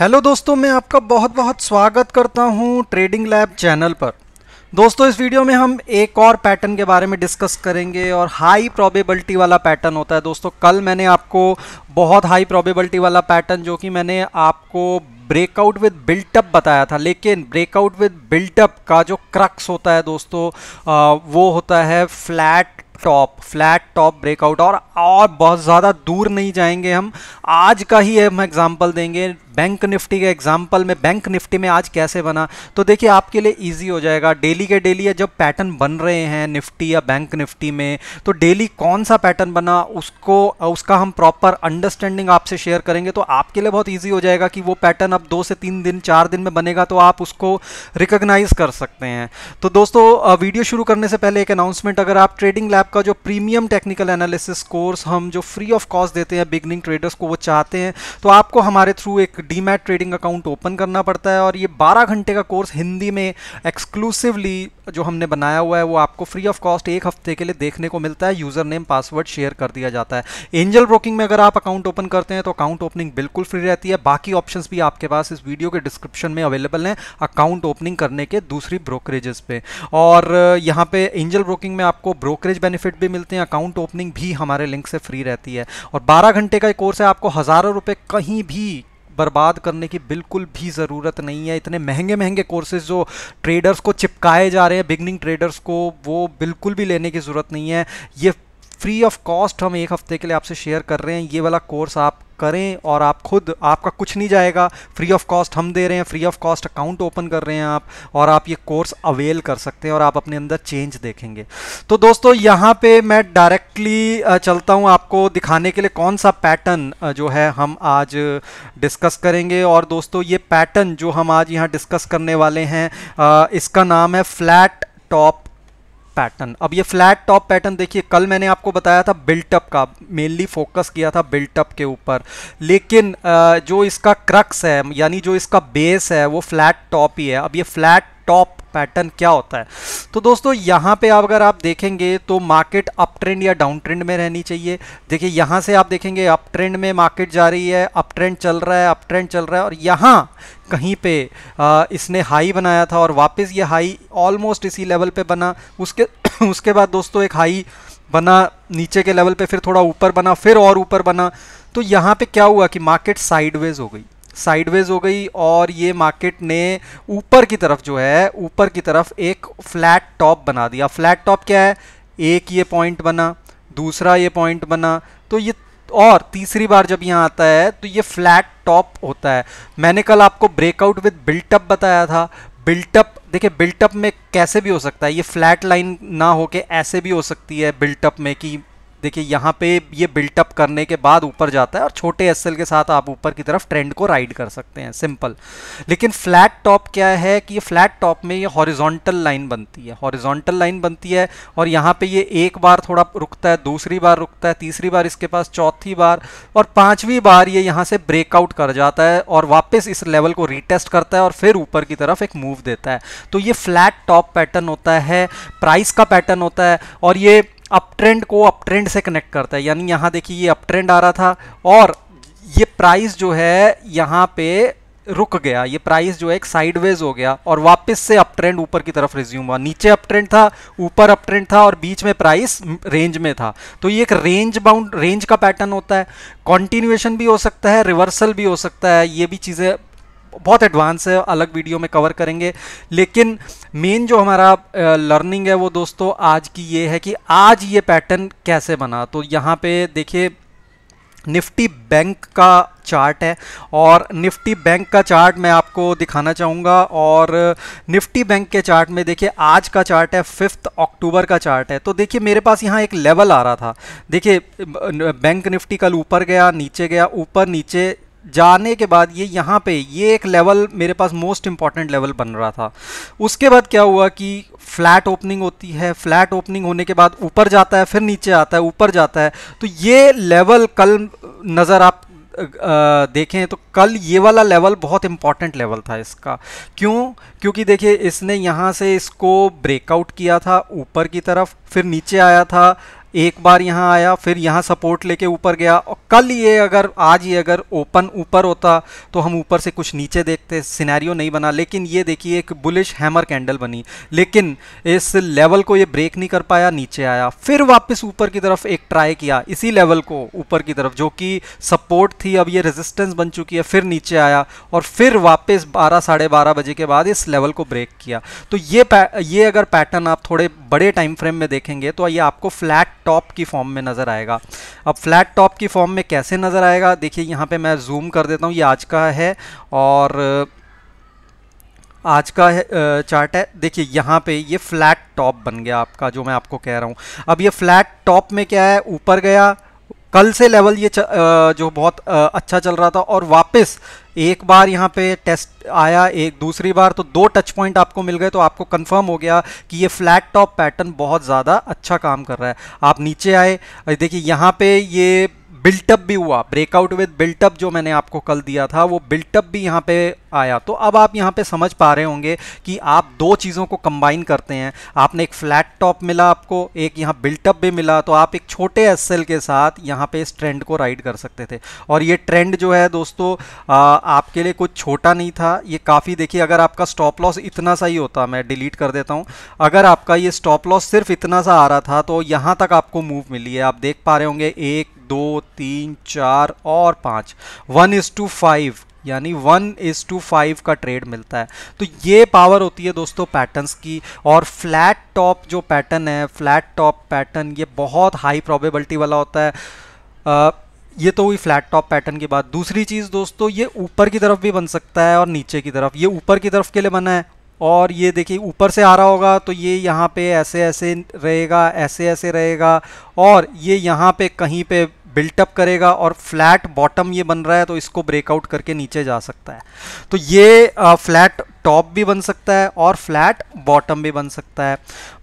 hello दोस्तों मैं आपका बहुत बहुत स्वागत करता हूं ट्रेडिंग लैब चैनल पर दोस्तों इस वीडियो में हम एक और पैटर्न के बारे में डिस्कस करेंगे और हाई प्रोबेबिलिटी वाला पैटर्न होता है दोस्तों कल मैंने आपको बहुत हाई प्रोबेबिलिटी वाला पैटर्न जो कि मैंने आपको ब्रेकआउट विद बिल्टअप बताया था लेकिन ब्रेकआउट विद बिल्टअप का जो क्रक्स होता है दोस्तों आ, वो होता है flat top flat top breakout और और बहुत ज़्यादा दूर नहीं जाएंगे हम आज का ही हम एग्जांपल देंगे बैंक निफ्टी के एग्जाम्पल में बैंक निफ्टी में आज कैसे बना तो देखिए आपके लिए ईजी हो जाएगा डेली के डेली जब पैटर्न बन रहे हैं निफ्टी या बैंक निफ्टी में तो डेली कौन सा पैटर्न बना उसको उसका हम प्रॉपर अंडरस्टैंडिंग आपसे शेयर करेंगे तो आपके लिए बहुत ईजी हो जाएगा कि वो पैटर्न अब दो से तीन दिन चार दिन में बनेगा तो आप उसको रिकोगनाइज़ कर सकते हैं तो दोस्तों वीडियो शुरू करने से पहले एक अनाउंसमेंट अगर आप ट्रेडिंग लैब का जो प्रीमियम टेक्निकल एनालिसिस कोर्स हम जो फ्री ऑफ कॉस्ट देते हैं बिगनिंग ट्रेडर्स को वो चाहते हैं तो आपको हमारे थ्रू एक डीमैट ट्रेडिंग अकाउंट ओपन करना पड़ता है और ये 12 घंटे का कोर्स हिंदी में एक्सक्लूसिवली जो हमने बनाया हुआ है वो आपको फ्री ऑफ कॉस्ट एक हफ्ते के लिए देखने को मिलता है यूज़र नेम पासवर्ड शेयर कर दिया जाता है एंजल ब्रोकिंग में अगर आप अकाउंट ओपन करते हैं तो अकाउंट ओपनिंग बिल्कुल फ्री रहती है बाकी ऑप्शन भी आपके पास इस वीडियो के डिस्क्रिप्शन में अवेलेबल हैं अकाउंट ओपनिंग करने के दूसरी ब्रोकरेजेस पे और यहाँ पे एंजल ब्रोकिंग में आपको ब्रोकरेज बेनिफिट भी मिलते हैं अकाउंट ओपनिंग भी हमारे लिंक से फ्री रहती है और बारह घंटे का कोर्स है आपको हज़ारों रुपये कहीं भी बर्बाद करने की बिल्कुल भी ज़रूरत नहीं है इतने महंगे महंगे कोर्सेज जो ट्रेडर्स को चिपकाए जा रहे हैं बिगनिंग ट्रेडर्स को वो बिल्कुल भी लेने की ज़रूरत नहीं है ये फ्री ऑफ कॉस्ट हम एक हफ्ते के लिए आपसे शेयर कर रहे हैं ये वाला कोर्स आप करें और आप खुद आपका कुछ नहीं जाएगा फ्री ऑफ कॉस्ट हम दे रहे हैं free of cost account open कर रहे हैं आप और आप ये कोर्स अवेल कर सकते हैं और आप अपने अंदर चेंज देखेंगे तो दोस्तों यहाँ पे मैं डायरेक्टली चलता हूँ आपको दिखाने के लिए कौन सा पैटर्न जो है हम आज डिस्कस करेंगे और दोस्तों ये पैटर्न जो हम आज यहाँ डिस्कस करने वाले हैं इसका नाम है फ्लैट टॉप पैटर्न अब ये फ्लैट टॉप पैटर्न देखिए कल मैंने आपको बताया था बिल्टअप का मेनली फोकस किया था बिल्टअप के ऊपर लेकिन जो इसका क्रक्स है यानी जो इसका बेस है वो फ्लैट टॉप ही है अब ये फ्लैट टॉप पैटर्न क्या होता है तो दोस्तों यहाँ पे आप अगर आप देखेंगे तो मार्केट अप ट्रेंड या डाउन ट्रेंड में रहनी चाहिए देखिए यहाँ से आप देखेंगे अप ट्रेंड में मार्केट जा रही है अप ट्रेंड चल रहा है अप ट्रेंड चल रहा है और यहाँ कहीं पे आ, इसने हाई बनाया था और वापस ये हाई ऑलमोस्ट इसी लेवल पर बना उसके उसके बाद दोस्तों एक हाई बना नीचे के लेवल पर फिर थोड़ा ऊपर बना फिर और ऊपर बना तो यहाँ पर क्या हुआ कि मार्केट साइडवेज हो गई साइडवेज हो गई और ये मार्केट ने ऊपर की तरफ जो है ऊपर की तरफ एक फ्लैट टॉप बना दिया फ्लैट टॉप क्या है एक ये पॉइंट बना दूसरा ये पॉइंट बना तो ये और तीसरी बार जब यहाँ आता है तो ये फ्लैट टॉप होता है मैंने कल आपको ब्रेकआउट विद बिल्टअप बताया था बिल्टअप देखिए बिल्टअप में कैसे भी हो सकता है ये फ्लैट लाइन ना होके ऐसे भी हो सकती है बिल्टअप में कि देखिए यहाँ पे ये बिल्टअप करने के बाद ऊपर जाता है और छोटे एस के साथ आप ऊपर की तरफ ट्रेंड को राइड कर सकते हैं सिंपल लेकिन फ्लैट टॉप क्या है कि ये फ्लैट टॉप में ये हॉरिजॉन्टल लाइन बनती है हॉरिजॉन्टल लाइन बनती है और यहाँ पे ये एक बार थोड़ा रुकता है दूसरी बार रुकता है तीसरी बार इसके पास चौथी बार और पाँचवीं बार ये यहाँ से ब्रेकआउट कर जाता है और वापस इस लेवल को रिटेस्ट करता है और फिर ऊपर की तरफ एक मूव देता है तो ये फ्लैट टॉप पैटर्न होता है प्राइस का पैटर्न होता है और ये अप ट्रेंड को अप ट्रेंड से कनेक्ट करता है यानी यहाँ देखिए ये अप ट्रेंड आ रहा था और ये प्राइस जो है यहाँ पे रुक गया ये प्राइस जो है एक साइडवेज हो गया और वापस से अप ट्रेंड ऊपर की तरफ रिज्यूम हुआ नीचे अप ट्रेंड था ऊपर अप ट्रेंड था और बीच में प्राइस रेंज में था तो ये एक रेंज बाउंड रेंज का पैटर्न होता है कॉन्टिन्यूएशन भी हो सकता है रिवर्सल भी हो सकता है ये भी चीज़ें बहुत एडवांस है अलग वीडियो में कवर करेंगे लेकिन मेन जो हमारा लर्निंग है वो दोस्तों आज की ये है कि आज ये पैटर्न कैसे बना तो यहाँ पे देखिए निफ्टी बैंक का चार्ट है और निफ्टी बैंक का चार्ट मैं आपको दिखाना चाहूँगा और निफ्टी बैंक के चार्ट में देखिए आज का चार्ट है फिफ्थ अक्टूबर का चार्ट है तो देखिए मेरे पास यहाँ एक लेवल आ रहा था देखिए बैंक निफ्टी कल ऊपर गया नीचे गया ऊपर नीचे जाने के बाद ये यहाँ पे ये एक लेवल मेरे पास मोस्ट इम्पॉर्टेंट लेवल बन रहा था उसके बाद क्या हुआ कि फ्लैट ओपनिंग होती है फ्लैट ओपनिंग होने के बाद ऊपर जाता है फिर नीचे आता है ऊपर जाता है तो ये लेवल कल नज़र आप देखें तो कल ये वाला लेवल बहुत इंपॉर्टेंट लेवल था इसका क्यों क्योंकि देखिए इसने यहाँ से इसको ब्रेकआउट किया था ऊपर की तरफ फिर नीचे आया था एक बार यहाँ आया फिर यहाँ सपोर्ट लेके ऊपर गया और कल ये अगर आज ये अगर ओपन ऊपर होता तो हम ऊपर से कुछ नीचे देखते सिनेरियो नहीं बना लेकिन ये देखिए एक बुलिश हैमर कैंडल बनी लेकिन इस लेवल को ये ब्रेक नहीं कर पाया नीचे आया फिर वापस ऊपर की तरफ एक ट्राई किया इसी लेवल को ऊपर की तरफ जो कि सपोर्ट थी अब ये रेजिस्टेंस बन चुकी है फिर नीचे आया और फिर वापस बारह साढ़े बारह बजे के बाद इस लेवल को ब्रेक किया तो ये ये अगर पैटर्न आप थोड़े बड़े टाइम फ्रेम में देखेंगे तो ये आपको फ्लैट टॉप की फॉर्म में नज़र आएगा अब फ्लैट टॉप की फॉर्म में कैसे नज़र आएगा देखिए यहाँ पे मैं जूम कर देता हूँ ये आज का है और आज का चार्ट है देखिए यहाँ पे ये फ्लैट टॉप बन गया आपका जो मैं आपको कह रहा हूँ अब ये फ्लैट टॉप में क्या है ऊपर गया कल से लेवल ये जो बहुत अच्छा चल रहा था और वापस एक बार यहाँ पे टेस्ट आया एक दूसरी बार तो दो टच पॉइंट आपको मिल गए तो आपको कंफर्म हो गया कि ये फ्लैट टॉप पैटर्न बहुत ज़्यादा अच्छा काम कर रहा है आप नीचे आए देखिए यहाँ पे ये बिल्टअप भी हुआ ब्रेकआउट विद बिल्टअप जो मैंने आपको कल दिया था वो बिल्टअप भी यहाँ पे आया तो अब आप यहाँ पे समझ पा रहे होंगे कि आप दो चीज़ों को कंबाइन करते हैं आपने एक फ्लैट टॉप मिला आपको एक यहाँ बिल्टअप भी मिला तो आप एक छोटे एस के साथ यहाँ पे इस ट्रेंड को राइड कर सकते थे और ये ट्रेंड जो है दोस्तों आ, आपके लिए कुछ छोटा नहीं था ये काफ़ी देखिए अगर आपका स्टॉप लॉस इतना सा ही होता मैं डिलीट कर देता हूँ अगर आपका ये स्टॉप लॉस सिर्फ इतना सा आ रहा था तो यहाँ तक आपको मूव मिली है आप देख पा रहे होंगे एक दो तीन चार और पाँच वन इज़ टू फाइव यानी वन इज़ टू फाइव का ट्रेड मिलता है तो ये पावर होती है दोस्तों पैटर्न्स की और फ्लैट टॉप जो पैटर्न है फ्लैट टॉप पैटर्न ये बहुत हाई प्रोबेबिलिटी वाला होता है आ, ये तो हुई फ्लैट टॉप पैटर्न की बात दूसरी चीज़ दोस्तों ये ऊपर की तरफ भी बन सकता है और नीचे की तरफ ये ऊपर की तरफ के लिए बना है और ये देखिए ऊपर से आ रहा होगा तो ये यहाँ पे ऐसे ऐसे रहेगा ऐसे ऐसे रहेगा और ये यहाँ पे कहीं पे बिल्टअप करेगा और फ्लैट बॉटम ये बन रहा है तो इसको ब्रेकआउट करके नीचे जा सकता है तो ये फ्लैट टॉप भी बन सकता है और फ्लैट बॉटम भी बन सकता है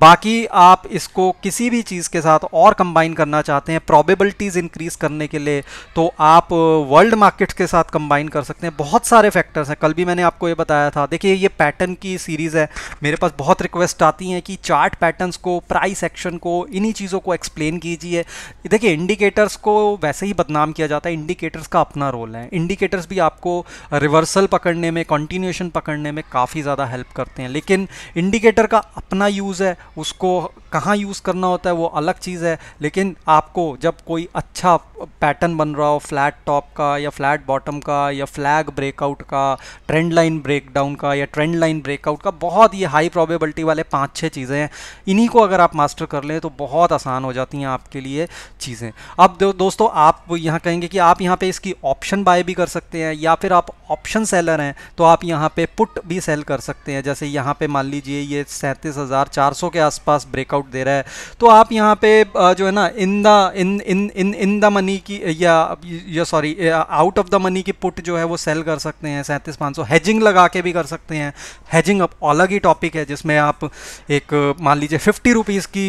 बाकी आप इसको किसी भी चीज़ के साथ और कंबाइन करना चाहते हैं प्रॉबेबिलिटीज़ इंक्रीज़ करने के लिए तो आप वर्ल्ड मार्केट्स के साथ कंबाइन कर सकते हैं बहुत सारे फैक्टर्स हैं कल भी मैंने आपको ये बताया था देखिए ये पैटर्न की सीरीज़ है मेरे पास बहुत रिक्वेस्ट आती हैं कि चार्ट पैटर्नस को प्राइस एक्शन को इन्हीं चीज़ों को एक्सप्लेन कीजिए देखिए इंडिकेटर्स को वैसे ही बदनाम किया जाता है इंडिकेटर्स का अपना रोल है इंडिकेटर्स भी आपको रिवर्सल पकड़ने में कंटिन्यूएशन पकड़ने में में काफ़ी ज़्यादा हेल्प करते हैं लेकिन इंडिकेटर का अपना यूज़ है उसको कहाँ यूज़ करना होता है वो अलग चीज़ है लेकिन आपको जब कोई अच्छा पैटर्न बन रहा हो फ्लैट टॉप का या फ्लैट बॉटम का या फ्लैग ब्रेकआउट का ट्रेंड लाइन ब्रेकडाउन का या ट्रेंड लाइन ब्रेकआउट का बहुत ये हाई प्रोबेबिलिटी वाले पाँच छः चीज़ें हैं इन्हीं को अगर आप मास्टर कर लें तो बहुत आसान हो जाती हैं आपके लिए चीज़ें अब दो, दोस्तों आप यहाँ कहेंगे कि आप यहाँ पर इसकी ऑप्शन बाय भी कर सकते हैं या फिर आप ऑप्शन सेलर हैं तो आप यहाँ पर पुट भी सेल कर सकते हैं जैसे यहाँ पे मान लीजिए ये सैंतीस हज़ार चार सौ के आसपास ब्रेकआउट दे रहा है तो आप यहाँ पे जो है ना in the in in in in the money की या या sorry out of the money की पुट जो है वो सेल कर सकते हैं सैंतीस पाँच सौ हैजिंग लगा के भी कर सकते हैं हैजिंग अब अलग ही टॉपिक है जिसमें आप एक मान लीजिए फिफ्टी रुपीज़ की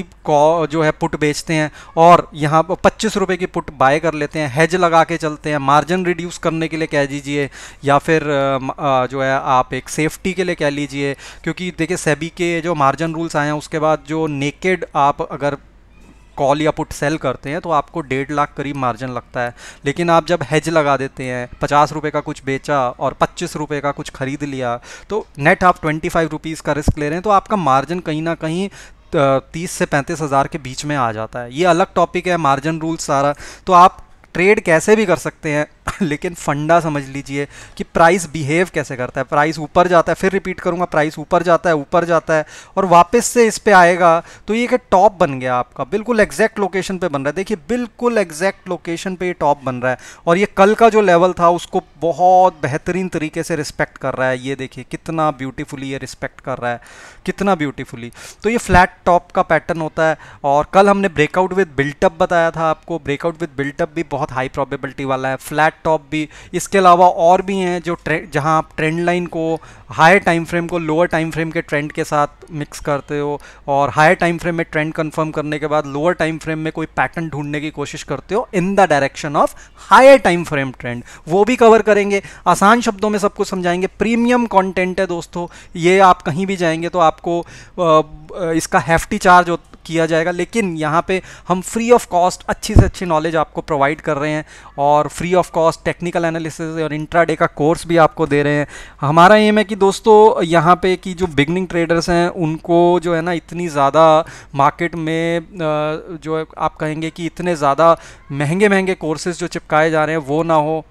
जो है पुट बेचते हैं और यहाँ पच्चीस रुपये की पुट बाय कर लेते हैं हैज लगा के चलते हैं मार्जिन रिड्यूस करने के लिए कह दीजिए या फिर जो है आप एक सेफ सेफ्टी के लिए कह लीजिए क्योंकि देखिए सेबी के जो मार्जिन रूल्स आए हैं उसके बाद जो नेकेड आप अगर कॉल या पुट सेल करते हैं तो आपको डेढ़ लाख करीब मार्जिन लगता है लेकिन आप जब हेज लगा देते हैं पचास रुपये का कुछ बेचा और पच्चीस रुपये का कुछ ख़रीद लिया तो नेट आप ट्वेंटी फाइव रुपीज़ का रिस्क ले रहे हैं तो आपका मार्जिन कहीं ना कहीं तीस से पैंतीस हज़ार के बीच में आ जाता है ये अलग टॉपिक है मार्जिन रूल्स सारा तो आप ट्रेड कैसे भी कर सकते हैं लेकिन फंडा समझ लीजिए कि प्राइस बिहेव कैसे करता है प्राइस ऊपर जाता है फिर रिपीट करूँगा प्राइस ऊपर जाता है ऊपर जाता है और वापस से इस पर आएगा तो ये एक टॉप बन गया आपका बिल्कुल एग्जैक्ट लोकेशन पे बन रहा है देखिए बिल्कुल एग्जैक्ट लोकेशन पे ये टॉप बन रहा है और ये कल का जो लेवल था उसको बहुत बेहतरीन तरीके से रिस्पेक्ट कर रहा है ये देखिए कितना ब्यूटीफुली ये रिस्पेक्ट कर रहा है कितना ब्यूटीफुली तो ये फ्लैट टॉप का पैटर्न होता है और कल हमने ब्रेकआउट विद बिल्टअप बताया था आपको ब्रेकआउट विद बिल्टअप भी बहुत हाई प्रॉबेबिलिटी वाला है फ्लैट ब्लैक टॉप भी इसके अलावा और भी हैं जो जहां आप ट्रेंड लाइन को हायर टाइम फ्रेम को लोअर टाइम फ्रेम के ट्रेंड के साथ मिक्स करते हो और हायर टाइम फ्रेम में ट्रेंड कंफर्म करने के बाद लोअर टाइम फ्रेम में कोई पैटर्न ढूंढने की कोशिश करते हो in the direction of higher time frame trend वो भी कवर करेंगे आसान शब्दों में सबको समझाएंगे प्रीमियम कॉन्टेंट है दोस्तों ये आप कहीं भी जाएंगे तो आपको इसका हैफ्टी चार्ज किया जाएगा लेकिन यहाँ पे हम फ्री ऑफ कॉस्ट अच्छी से अच्छी नॉलेज आपको प्रोवाइड कर रहे हैं और free of cost technical analysis और इंट्राडे का कोर्स भी आपको दे रहे हैं हमारा एम है कि दोस्तों यहाँ पे कि जो बिगनिंग ट्रेडर्स हैं उनको जो है ना इतनी ज़्यादा मार्केट में जो आप कहेंगे कि इतने ज़्यादा महंगे महंगे कोर्सेज जो चिपकाए जा रहे हैं वो ना हो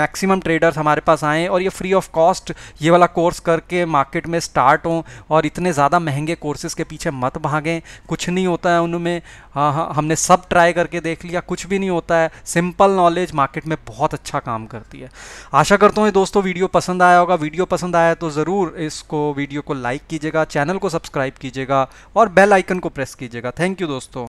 मैक्सिमम ट्रेडर्स हमारे पास आएँ और ये फ्री ऑफ कॉस्ट ये वाला कोर्स करके मार्केट में स्टार्ट हों और इतने ज़्यादा महंगे कोर्सेज के पीछे मत भागें कुछ नहीं होता है उनमें हाँ, हाँ, हमने सब ट्राई करके देख लिया कुछ भी नहीं होता है सिंपल नॉलेज मार्केट में बहुत अच्छा काम करती है आशा करता हूँ दोस्तों वीडियो पसंद आया होगा वीडियो पसंद आया तो ज़रूर इसको वीडियो को लाइक कीजिएगा चैनल को सब्सक्राइब कीजिएगा और बेल आइकन को प्रेस कीजिएगा थैंक यू दोस्तों